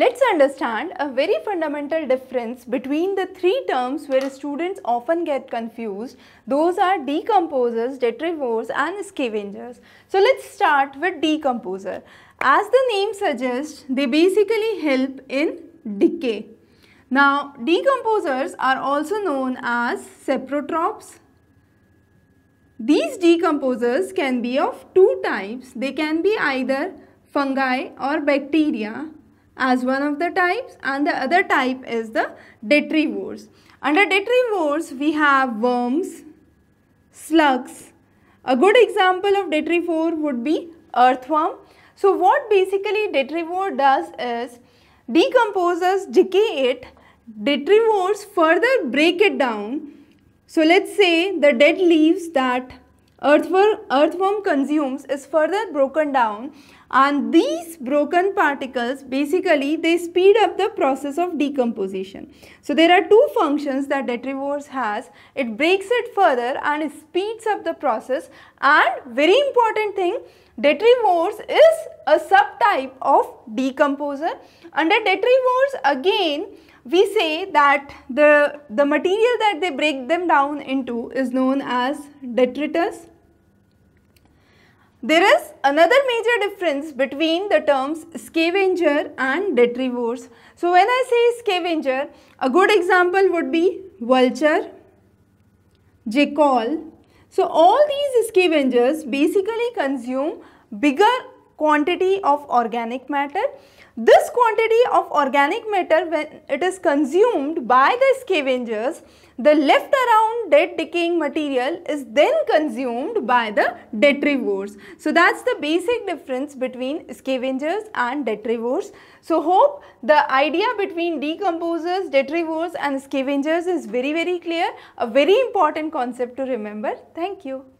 Let's understand a very fundamental difference between the three terms where students often get confused. Those are decomposers, detrivores and scavengers. So let's start with decomposer. As the name suggests, they basically help in decay. Now decomposers are also known as saprotropes. These decomposers can be of two types. They can be either fungi or bacteria as one of the types and the other type is the detrivores. Under detrivores, we have worms, slugs. A good example of detrivore would be earthworm. So what basically detrivore does is decomposes, decay it, detrivores further break it down. So let's say the dead leaves that Earthworm, earthworm consumes is further broken down and these broken particles basically they speed up the process of decomposition. So there are two functions that detritivores has. It breaks it further and it speeds up the process and very important thing detritivores is a subtype of decomposer. Under detritivores again we say that the, the material that they break them down into is known as detritus there is another major difference between the terms scavenger and detritivores. So when I say scavenger, a good example would be vulture, jackal. So all these scavengers basically consume bigger quantity of organic matter. This quantity of organic matter when it is consumed by the scavengers, the left around dead decaying material is then consumed by the detrivores. So that's the basic difference between scavengers and detrivores. So hope the idea between decomposers, detrivores and scavengers is very very clear. A very important concept to remember. Thank you.